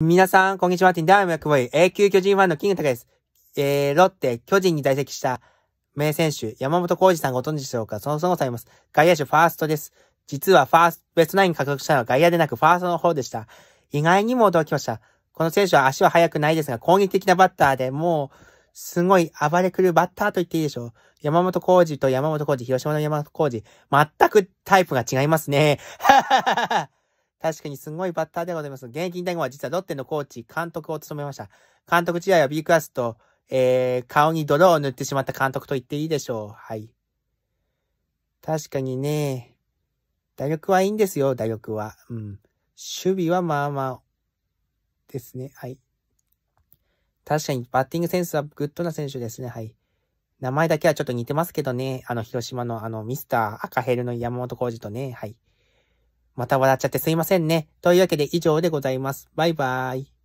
皆さん、こんにちは。ティンダーム役ボーい。A 級巨人ファンのキングタカです。えー、ロッテ、巨人に在籍した名選手、山本浩二さんご存知でしょうかその凄さいます。外野手ファーストです。実はファースト、ベストナイン獲得したのは外野でなくファーストの方でした。意外にも驚きました。この選手は足は速くないですが、攻撃的なバッターでもう、すごい暴れくるバッターと言っていいでしょう。山本浩二と山本浩二、広島の山本浩二、全くタイプが違いますね。はははは。確かにすごいバッターでございます。現役大退は実はロッテのコーチ、監督を務めました。監督時代は B クラスと、えー、顔に泥を塗ってしまった監督と言っていいでしょう。はい。確かにね、打力はいいんですよ、打力は。うん。守備はまあまあ、ですね。はい。確かにバッティングセンスはグッドな選手ですね。はい。名前だけはちょっと似てますけどね。あの、広島のあの、ミスター赤ヘルの山本浩二とね。はい。また笑っちゃってすいませんね。というわけで以上でございます。バイバーイ。